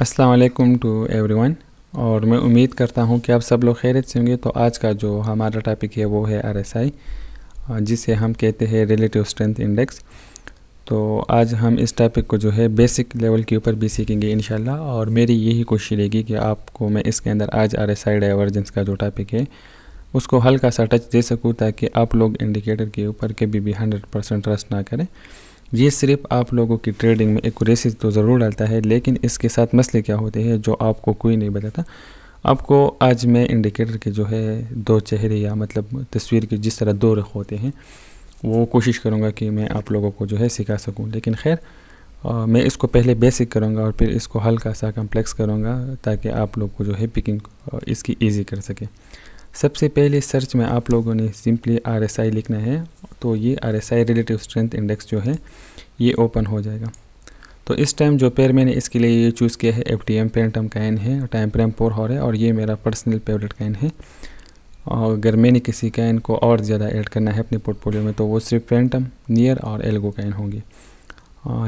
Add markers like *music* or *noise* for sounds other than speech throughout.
अस्सलाम वालेकुम to everyone और मैं उम्मीद करता हूँ कि आप सब लोग खैरियत से होंगे तो आज का जो हमारा टॉपिक है वो है आर एस आई जिसे हम कहते हैं रिलेटिव स्ट्रेंथ इंडेक्स तो आज हम इस टॉपिक को जो है बेसिक लेवल के ऊपर भी सीखेंगे इन और मेरी यही कोशिश रहेगी कि आपको मैं इसके अंदर आज आर एस आई डाइवर्जेंस का जो टॉपिक है उसको हल्का सा टच दे सकूँ ताकि आप लोग इंडिकेटर के ऊपर कभी भी हंड्रेड परसेंट ट्रस्ट ना करें ये सिर्फ आप लोगों की ट्रेडिंग में एक रेसिस तो ज़रूर डालता है लेकिन इसके साथ मसले क्या होते हैं जो आपको कोई नहीं बताता आपको आज मैं इंडिकेटर के जो है दो चेहरे या मतलब तस्वीर के जिस तरह दो रख होते हैं वो कोशिश करूँगा कि मैं आप लोगों को जो है सिखा सकूँ लेकिन खैर मैं इसको पहले बेसिक करूँगा और फिर इसको हल्का सा कम्प्लेक्स करूँगा ताकि आप लोग को जो है पिकिंग इसकी ईजी कर सके सबसे पहले सर्च में आप लोगों ने सिंपली आर लिखना है तो ये R S I relative strength index जो है ये ओपन हो जाएगा तो इस टाइम जो पेयर मैंने इसके लिए ये चूज़ किया है एफ टी एम पेंटम कैन है टाइम फ्रेम पोर हॉर है और ये मेरा पर्सनल फेवरेट कैन है और अगर मैंने किसी कैन को और ज़्यादा ऐड करना है अपने पोर्टफोलियो में तो वो सिर्फ पेंटम नियर और एल्गो कैन होंगे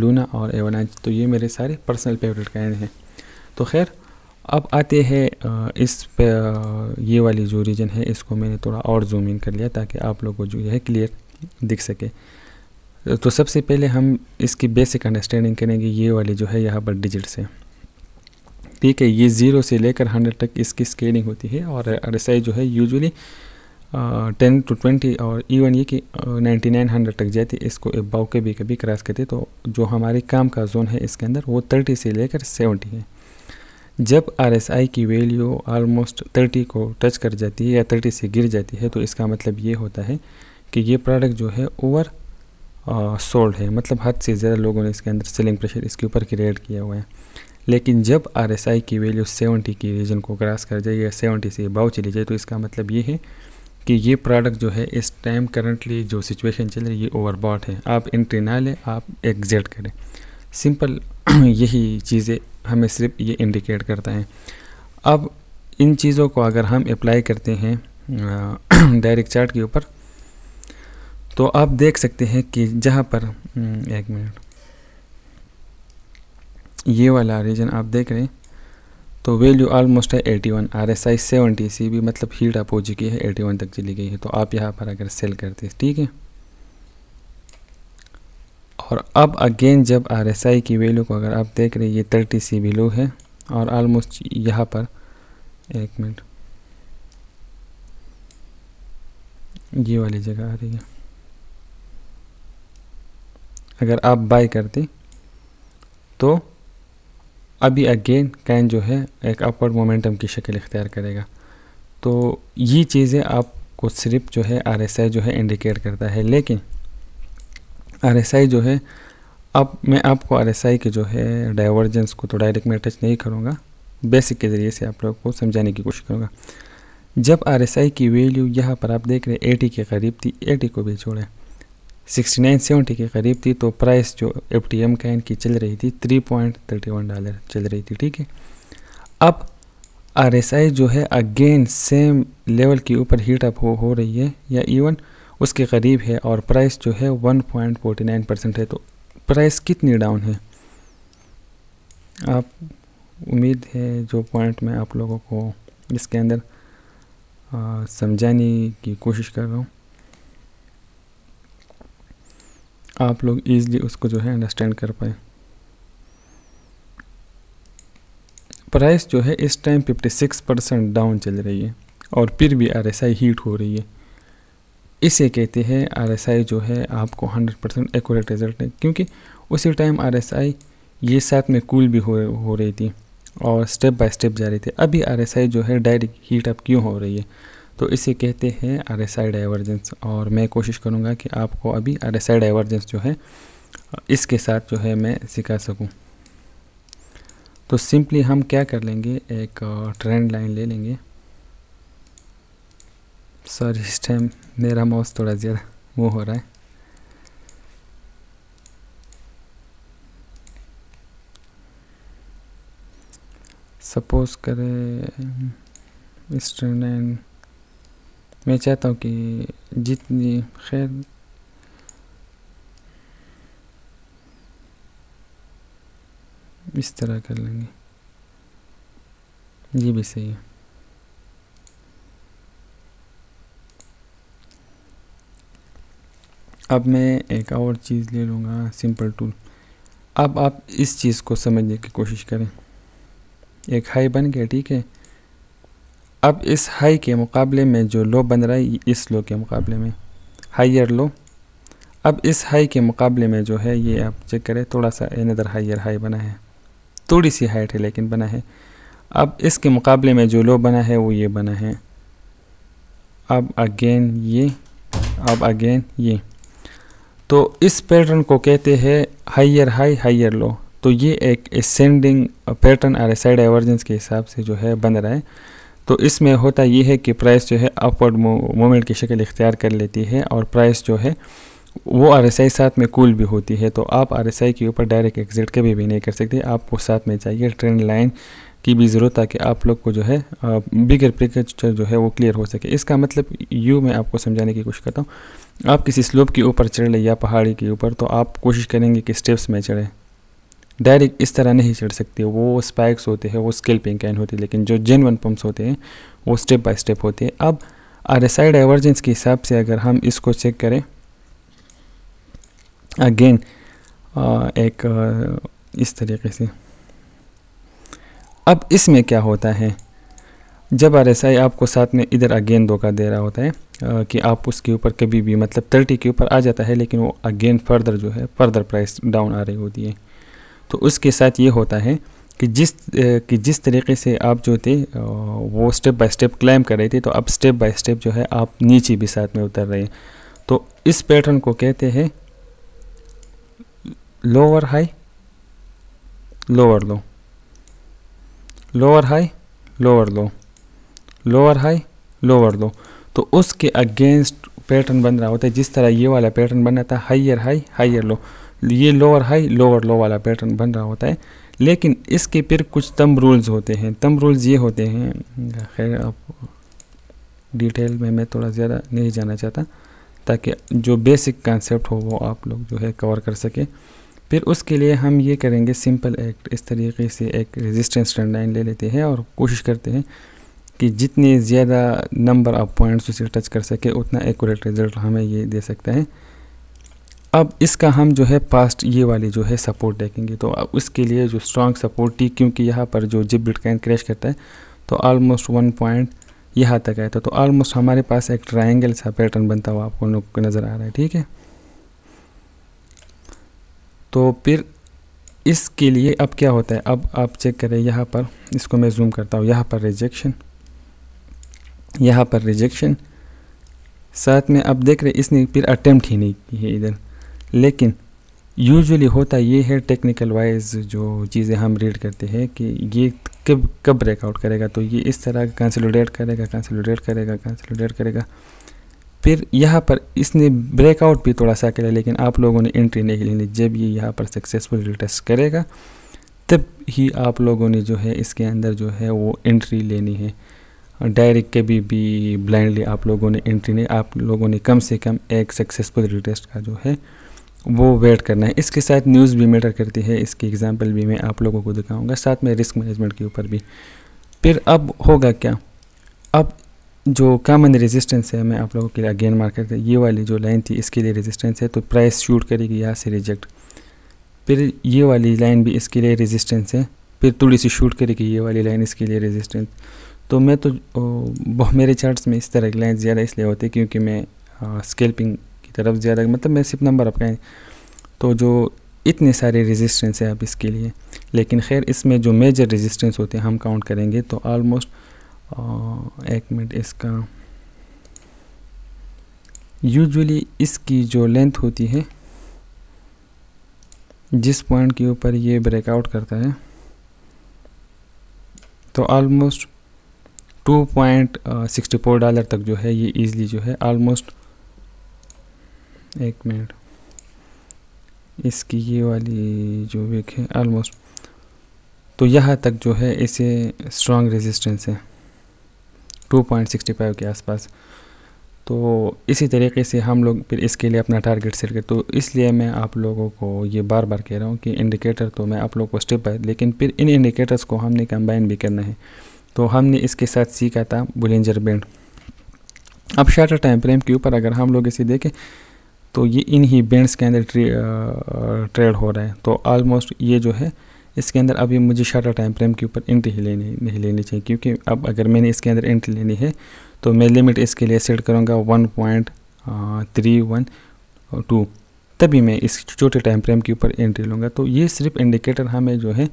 लूना और एवनाज तो ये मेरे सारे पर्सनल फेवरेट कैन हैं तो खैर अब आते हैं इस ये वाली जो रीजन है इसको मैंने थोड़ा और जूम इन कर लिया ताकि आप लोगों को जो है क्लियर दिख सके तो सबसे पहले हम इसकी बेसिक अंडरस्टैंडिंग करेंगे ये वाली जो है यहाँ पर डिजिट से ठीक है ये ज़ीरो से लेकर हंड्रेड तक इसकी स्केलिंग होती है और आर जो है यूजुअली टेन टू ट्वेंटी और इवन ये कि नाइन्टी नाइन हंड्रेड तक जाती है इसको अबाव के भी कभी क्रॉस करते तो जो हमारे काम का जोन है इसके अंदर वो थर्टी से लेकर सेवेंटी है जब आर की वैल्यू आलमोस्ट थर्टी को टच कर जाती है या थर्टी से गिर जाती है तो इसका मतलब ये होता है कि ये प्रोडक्ट जो है ओवर सोल्ड है मतलब हद से ज़्यादा लोगों ने इसके अंदर सेलिंग प्रेशर इसके ऊपर क्रिएट किया हुआ है लेकिन जब आर एस आई की वैल्यू सेवेंटी की रीजन को क्रॉस कर जाए या सेवेंटी से बाव चली जाए तो इसका मतलब ये है कि ये प्रोडक्ट जो है इस टाइम करंटली जो सिचुएशन चल रही है ये ओवरबॉट है आप इंट्री ना लें आप एग्जिट करें सिंपल *clears throat* यही चीज़ें हमें सिर्फ ये इंडिकेट करता है अब इन चीज़ों को अगर हम अप्लाई करते हैं डायरेक्ट चार्ट *clears throat* के ऊपर तो आप देख सकते हैं कि जहाँ पर हम्म, एक मिनट ये वाला रीजन आप देख रहे हैं तो वैल्यू ऑलमोस्ट है 81 one R S I seventy सी भी मतलब हीट आप हो चुकी है 81 तक चली गई है तो आप यहाँ पर अगर सेल करते हैं ठीक है और अब अगेन जब आर एस आई की वैल्यू को अगर आप देख रहे हैं ये थर्टी सी भी लो है और ऑलमोस्ट यहाँ पर एक मिनट ये वाली जगह आ रही है अगर आप बाय करते तो अभी अगेन कैन जो है एक अपवर्ड मोमेंटम की शक्ल इख्तियार करेगा तो ये चीज़ें आपको सिर्फ जो है आर एस आई जो है इंडिकेट करता है लेकिन आर एस आई जो है अब मैं आपको आर एस आई के जो है डाइवर्जेंस को तो डायरेक्ट में टच नहीं करूँगा बेसिक के ज़रिए से आप लोग को समझाने की कोशिश करूँगा जब आर एस आई की वैल्यू यहाँ पर आप देख रहे हैं एटी के करीब थी एटी को भी छोड़ें सिक्सटी नाइन सेवेंटी के करीब थी तो प्राइस जो एफ टी एम का इनकी चल रही थी three point thirty one dollar चल रही थी ठीक है अब आर एस आई जो है अगेन सेम लेवल के ऊपर हीट अप हो हो रही है या इवन उसके करीब है और प्राइस जो है one point forty nine percent है तो प्राइस कितनी डाउन है आप उम्मीद है जो पॉइंट मैं आप लोगों को इसके अंदर समझाने की कोशिश कर रहा हूँ आप लोग ईजिली उसको जो है अंडरस्टैंड कर पाए प्राइस जो है इस टाइम 56 परसेंट डाउन चल रही है और फिर भी आई हीट हो रही है इसे कहते हैं आई जो है आपको 100 परसेंट एकट रिजल्ट है क्योंकि उसी टाइम आई ये साथ में कूल भी हो हो रही थी और स्टेप बाय स्टेप जा रही थी अभी आई जो है डायरेक्ट हीट अप क्यों हो रही है तो इसे कहते हैं आर एस आई डाइवर्जेंस और मैं कोशिश करूँगा कि आपको अभी आर एस आई डाइवर्जेंस जो है इसके साथ जो है मैं सिखा सकूँ तो सिंपली हम क्या कर लेंगे एक ट्रेंड लाइन ले लेंगे सर इस टाइम मेरा माउस थोड़ा ज़्यादा वो हो रहा है सपोज करें इस ट्रेंड लाइन मैं चाहता हूँ कि जितनी खैर इस तरह कर लेंगे ये भी सही है अब मैं एक और चीज़ ले लूँगा सिंपल टूल अब आप इस चीज़ को समझने की कोशिश करें एक हाई बन गया ठीक है अब इस हाई के मुकाबले में जो लो बन रहा है इस लो के मुकाबले में हायर लो अब इस हाई के मुकाबले में जो है ये आप चेक करें थोड़ा सा इनदर हाइयर हाई बना है थोड़ी सी हाइट है लेकिन बना है अब इसके मुकाबले में जो लो बना है वो ये बना है अब अगेन ये अब अगेन ये तो इस पैटर्न को कहते हैं हाइयर हाई हाइयर लो तो ये एक एसेंडिंग पैटर्न है साइड एवर्जेंस के हिसाब से जो है बन रहा है तो इसमें होता ये है कि प्राइस जो है अपवर्ड मोमेंट की शक्ल इख्तियार कर लेती है और प्राइस जो है वो आर एस आई साथ में कूल भी होती है तो आप आर एस आई के ऊपर डायरेक्ट एग्जिट कभी भी नहीं कर सकते आपको साथ में चाहिए ट्रेंड लाइन की भी ज़रूरत ताकि आप लोग को जो है बिगर पिक्चर जो है वो क्लियर हो सके इसका मतलब यू मैं आपको समझाने की कोशिश करता हूँ आप किसी स्लोप के ऊपर चढ़ लें या पहाड़ी के ऊपर तो आप कोशिश करेंगे कि स्टेप्स में चढ़ें डायरेक्ट इस तरह नहीं चढ़ सकती वो स्पाइक्स होते हैं वो स्केल पिंक कैन होती है लेकिन जो जेन वन पम्प्स होते हैं वो स्टेप बाय स्टेप होते हैं अब आर एस आई डाइवर्जेंस के हिसाब से अगर हम इसको चेक करें अगेन एक इस तरीके से अब इसमें क्या होता है जब आर एस आई आपको साथ में इधर अगेन धोखा दे रहा होता है आ, कि आप उसके ऊपर कभी भी मतलब थर्टी के ऊपर आ जाता है लेकिन वो अगेन फर्दर जो है फर्दर प्राइस डाउन आ रही होती है तो उसके साथ ये होता है कि जिस कि जिस तरीके से आप जो थे वो स्टेप बाय स्टेप क्लाइम कर रहे थे तो अब स्टेप बाय स्टेप जो है आप नीचे भी साथ में उतर रहे हैं तो इस पैटर्न को कहते हैं lower high lower low lower high lower low lower high lower low तो उसके अगेंस्ट पैटर्न बन रहा होता है जिस तरह ये वाला पैटर्न बन रहा था हाइयर हाई हाइयर लो ये लोअर हाई लोअर लो वाला पैटर्न बन रहा होता है लेकिन इसके फिर कुछ तम रूल्स होते हैं तम रूल्स ये होते हैं खैर आप डिटेल में मैं थोड़ा ज़्यादा नहीं जाना चाहता ताकि जो बेसिक कॉन्सेप्ट हो वो आप लोग जो है कवर कर सके फिर उसके लिए हम ये करेंगे सिंपल एक्ट इस तरीके से एक रेजिस्टेंस ट्रेंड लाइन ले लेते हैं और कोशिश करते हैं कि जितने ज़्यादा नंबर ऑफ पॉइंट्स उसे टच कर सके उतना एक्यूरेट रिजल्ट हमें ये दे सकता है अब इसका हम जो है पास्ट ये वाले जो है सपोर्ट देखेंगे तो अब इसके लिए जो स्ट्रांग सपोर्ट थी क्योंकि यहाँ पर जो जिप बिटकॉइन क्रैश करता है तो ऑलमोस्ट वन पॉइंट यहाँ तक आया था तो ऑलमोस्ट हमारे पास एक ट्रायंगल सा पैटर्न बनता हुआ आपको लोगों को नज़र आ रहा है ठीक है तो फिर इसके लिए अब क्या होता है अब आप चेक करें यहाँ पर इसको मैं जूम करता हूँ यहाँ पर रिजेक्शन यहाँ पर रिजेक्शन साथ में आप देख रहे इसने फिर अटैम्प्ट ही नहीं की है इधर लेकिन यूजुअली होता ये है टेक्निकल वाइज जो चीज़ें हम रीड करते हैं कि ये कब कब ब्रेकआउट करेगा तो ये इस तरह कंसोलिडेट करेगा कंसोलिडेट करेगा कंसोलिडेट करेगा फिर यहाँ पर इसने ब्रेकआउट भी थोड़ा सा किया लेकिन आप लोगों ने एंट्री नहीं लेनी जब ये यहाँ पर सक्सेसफुल रिटेस्ट करेगा तब ही आप लोगों ने जो है इसके अंदर जो है वो एंट्री लेनी है डायरेक्ट कभी भी ब्लाइंडली आप लोगों ने एंट्री नहीं आप लोगों ने कम से कम एक सक्सेसफुल रिटेस्ट का जो है वो वेट करना है इसके साथ न्यूज़ भी मैटर करती है इसकी एग्जाम्पल भी मैं आप लोगों को दिखाऊंगा साथ में रिस्क मैनेजमेंट के ऊपर भी फिर अब होगा क्या अब जो कॉमन रेजिस्टेंस है मैं आप लोगों के लिए अगेन करते ये वाली जो लाइन थी इसके लिए रेजिस्टेंस है तो प्राइस शूट करेगी यहाँ से रिजेक्ट फिर ये वाली लाइन भी इसके लिए रेजिस्टेंस है फिर थोड़ी सी शूट करेगी ये वाली लाइन इसके लिए रेजिस्टेंस तो मैं तो ओ, मेरे चार्ट्स में इस तरह की लाइन ज़्यादा इसलिए होती है क्योंकि मैं स्केल्पिंग तरफ ज़्यादा मतलब मैसिव नंबर आप कहें तो जो इतने सारे रेजिस्टेंस हैं आप इसके लिए लेकिन खैर इसमें जो मेजर रेजिस्टेंस होते हैं हम काउंट करेंगे तो आलमोस्ट एक मिनट इसका यूजुअली इसकी जो लेंथ होती है जिस पॉइंट के ऊपर ये ब्रेकआउट करता है तो आलमोस्ट 2.64 डॉलर तक जो है ये ईज़िली जो है आलमोस्ट एक मिनट इसकी ये वाली जो विक है आलमोस्ट तो यहाँ तक जो है इसे स्ट्रॉन्ग रेजिस्टेंस है 2.65 के आसपास तो इसी तरीके से हम लोग फिर इसके लिए अपना टारगेट सेट करें तो इसलिए मैं आप लोगों को ये बार बार कह रहा हूँ कि इंडिकेटर तो मैं आप लोगों को स्टेप है लेकिन फिर इन इंडिकेटर्स को हमने कंबाइन भी करना है तो हमने इसके साथ सीखा था बुलेंजर बैंड अब शार्टर टाइम फ्रेम के ऊपर अगर हम लोग इसे देखें तो ये इन ही बैंड्स के अंदर ट्रेड हो रहा है तो ऑलमोस्ट ये जो है इसके अंदर अभी मुझे शटर टाइम फ्रेम के ऊपर एंट्री ही लेनी नहीं लेनी चाहिए क्योंकि अब अगर मैंने इसके अंदर एंट्री लेनी है तो मैं लिमिट इसके लिए सेट करूँगा one point three one two तभी मैं इस छोटे टाइम फ्रेम के ऊपर एंट्री लूँगा तो ये सिर्फ इंडिकेटर हमें जो है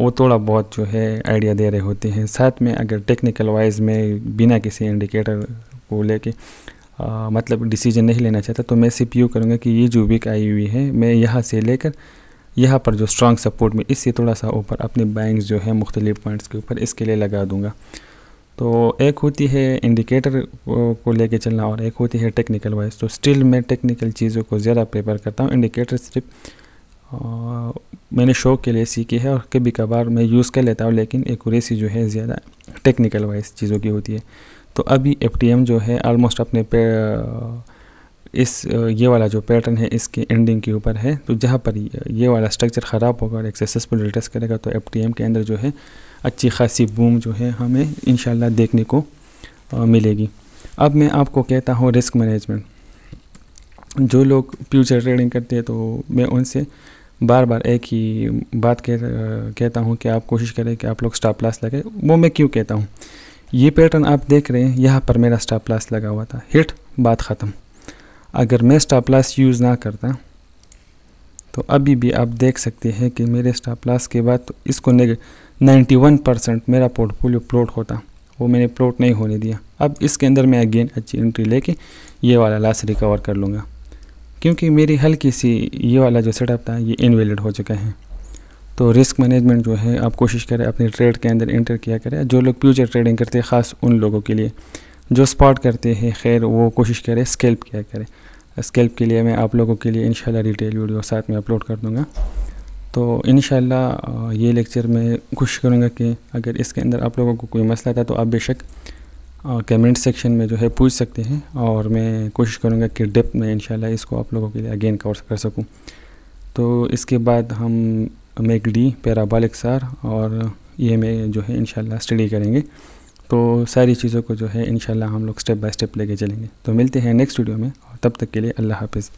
वो थोड़ा बहुत जो है आइडिया दे रहे होते हैं साथ में अगर टेक्निकल वाइज में बिना किसी इंडिकेटर को लेके आ, मतलब डिसीजन नहीं लेना चाहता तो मैं सिर्फ यूँ करूँगा कि ये जो वीक आई हुई है मैं यहाँ से लेकर यहाँ पर जो स्ट्रांग सपोर्ट में इससे थोड़ा सा ऊपर अपने बैंक्स जो है मुख्तलिफ पॉइंट्स के ऊपर इसके लिए लगा दूँगा तो एक होती है इंडिकेटर को लेके चलना और एक होती है टेक्निकल वाइज तो स्टिल मैं टेक्निकल चीज़ों को ज़्यादा प्रेफर करता हूँ इंडिकेटर सिर्फ मैंने शौक के लिए सीखी है और कभी कभार मैं यूज़ कर लेता हूँ लेकिन एक जो है ज़्यादा टेक्निकल वाइज चीज़ों की होती है तो अभी एफ जो है ऑलमोस्ट अपने पे इस ये वाला जो पैटर्न है इसके एंडिंग के ऊपर है तो जहाँ पर ये वाला स्ट्रक्चर ख़राब होगा और एक सक्सेसफुल रिटेस्ट करेगा तो एफ के अंदर जो है अच्छी खासी बूम जो है हमें इन देखने को मिलेगी अब मैं आपको कहता हूँ रिस्क मैनेजमेंट जो लोग फ्यूचर ट्रेडिंग करते हैं तो मैं उनसे बार बार एक ही बात कह कहता हूँ कि आप कोशिश करें कि आप लोग स्टॉप लॉस लगे वो मैं क्यों कहता हूँ ये पैटर्न आप देख रहे हैं यहाँ पर मेरा स्टाप लॉस लगा हुआ था हिट बात ख़त्म अगर मैं स्टाप लॉस यूज़ ना करता तो अभी भी आप देख सकते हैं कि मेरे स्टॉप लॉस के बाद तो इसको नाइन्टी वन परसेंट मेरा पोर्टफोलियो प्लॉट होता वो मैंने प्लॉट नहीं होने दिया अब इसके अंदर मैं अगेन अच्छी एंट्री लेके ये वाला लॉस रिकवर कर लूँगा क्योंकि मेरी हल्की सी ये वाला जो सेटअप था ये इनवेलिड हो चुका है तो रिस्क मैनेजमेंट जो है आप कोशिश करें अपनी ट्रेड के अंदर इंटर किया करें जो लोग फ्यूचर ट्रेडिंग करते हैं ख़ास उन लोगों के लिए जो स्पॉट करते हैं खैर वो कोशिश करें स्केल्प किया करें स्केल्प के लिए मैं आप लोगों के लिए इन डिटेल वीडियो साथ में अपलोड कर दूँगा तो इन ये लेक्चर मैं कोशिश करूँगा कि अगर इसके अंदर आप लोगों को कोई मसला था तो आप बेशक कमेंट सेक्शन में जो है पूछ सकते हैं और मैं कोशिश करूँगा कि डेप्थ में इन इसको आप लोगों के लिए अगेन कवर कर सकूँ तो इसके बाद हम मेक डी पैराबल एक्सार और ये में जो है इन स्टडी करेंगे तो सारी चीज़ों को जो है इन हम लोग स्टेप बाय स्टेप लेके चलेंगे तो मिलते हैं नेक्स्ट वीडियो में और तब तक के लिए अल्लाह हाफिज़